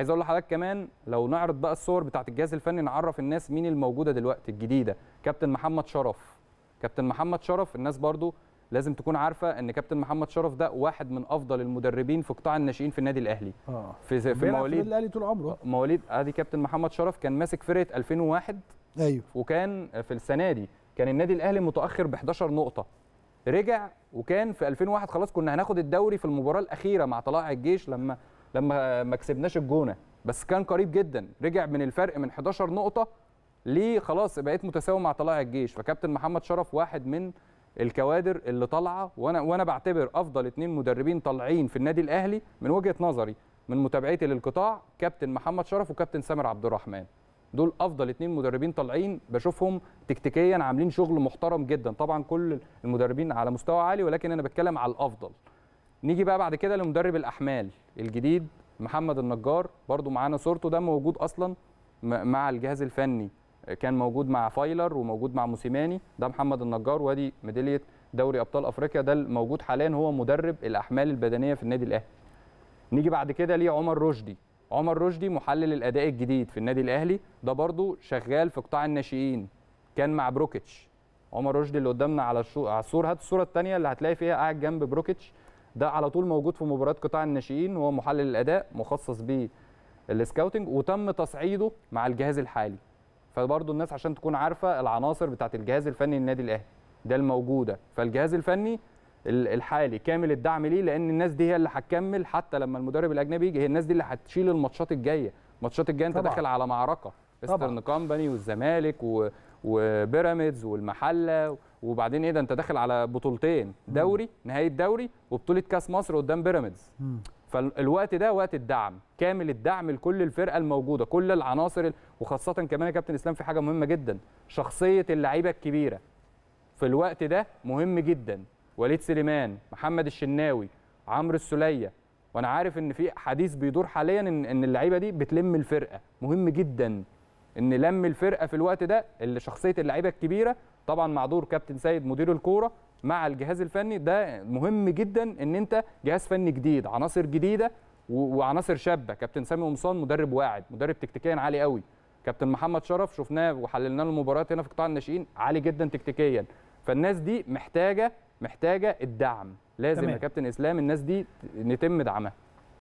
عايز اقول لحضرتك كمان لو نعرض بقى الصور بتاعت الجهاز الفني نعرف الناس مين الموجوده دلوقتي الجديده كابتن محمد شرف كابتن محمد شرف الناس برضو لازم تكون عارفه ان كابتن محمد شرف ده واحد من افضل المدربين في قطاع الناشئين في النادي الاهلي آه. في في مواليد الاهلي طول عمره مواليد ادي آه، كابتن محمد شرف كان ماسك فرقه 2001 ايوه وكان في السنه دي كان النادي الاهلي متاخر ب 11 نقطه رجع وكان في 2001 خلاص كنا هناخد الدوري في المباراه الاخيره مع طلائع الجيش لما لما ما كسبناش الجونه بس كان قريب جدا رجع من الفرق من 11 نقطه ليه خلاص بقيت متساوي مع طلائع الجيش فكابتن محمد شرف واحد من الكوادر اللي طالعه وانا وانا بعتبر افضل اثنين مدربين طالعين في النادي الاهلي من وجهه نظري من متابعتي للقطاع كابتن محمد شرف وكابتن سامر عبد الرحمن دول افضل اثنين مدربين طالعين بشوفهم تكتيكيا عاملين شغل محترم جدا طبعا كل المدربين على مستوى عالي ولكن انا بتكلم على الافضل نيجي بقى بعد كده لمدرب الاحمال الجديد محمد النجار برضو معانا صورته ده موجود اصلا مع الجهاز الفني كان موجود مع فايلر وموجود مع موسيماني ده محمد النجار وادي ميداليه دوري ابطال افريقيا ده الموجود حاليا هو مدرب الاحمال البدنيه في النادي الاهلي نيجي بعد كده ليه عمر رشدي عمر رشدي محلل الاداء الجديد في النادي الاهلي ده برضو شغال في قطاع الناشئين كان مع بروكيتش عمر رشدي اللي قدامنا على الصوره هات الصوره الثانيه اللي هتلاقي فيها قاعد جنب بروكيتش ده على طول موجود في مباريات قطاع الناشئين وهو محلل الاداء مخصص بيه السكاوتنج وتم تصعيده مع الجهاز الحالي فبرضه الناس عشان تكون عارفه العناصر بتاعه الجهاز الفني للنادي الاهلي ده الموجوده فالجهاز الفني الحالي كامل الدعم ليه لان الناس دي هي اللي هتكمل حتى لما المدرب الاجنبي يجي هي الناس دي اللي هتشيل الماتشات الجايه الماتشات الجايه انت داخل على معركه استرن كامباني والزمالك و... وبيراميدز والمحله وبعدين ايه ده انت داخل على بطولتين دوري نهائي الدوري وبطوله كاس مصر قدام بيراميدز فالوقت ده وقت الدعم كامل الدعم لكل الفرقه الموجوده كل العناصر وخاصه كمان يا كابتن اسلام في حاجه مهمه جدا شخصيه اللعيبه الكبيره في الوقت ده مهم جدا وليد سليمان محمد الشناوي عمرو السليه وانا عارف ان في حديث بيدور حاليا ان اللعيبه دي بتلم الفرقه مهم جدا ان لم الفرقه في الوقت ده اللي شخصيه اللعيبه الكبيره طبعا مع دور كابتن سيد مدير الكوره مع الجهاز الفني ده مهم جدا ان انت جهاز فني جديد عناصر جديده وعناصر شابه كابتن سامي قمصان مدرب واعد مدرب تكتيكيا عالي قوي كابتن محمد شرف شفناه وحللنا له المباريات هنا في قطاع الناشئين عالي جدا تكتيكيا فالناس دي محتاجه محتاجه الدعم لازم تمام. يا كابتن اسلام الناس دي نتم دعمها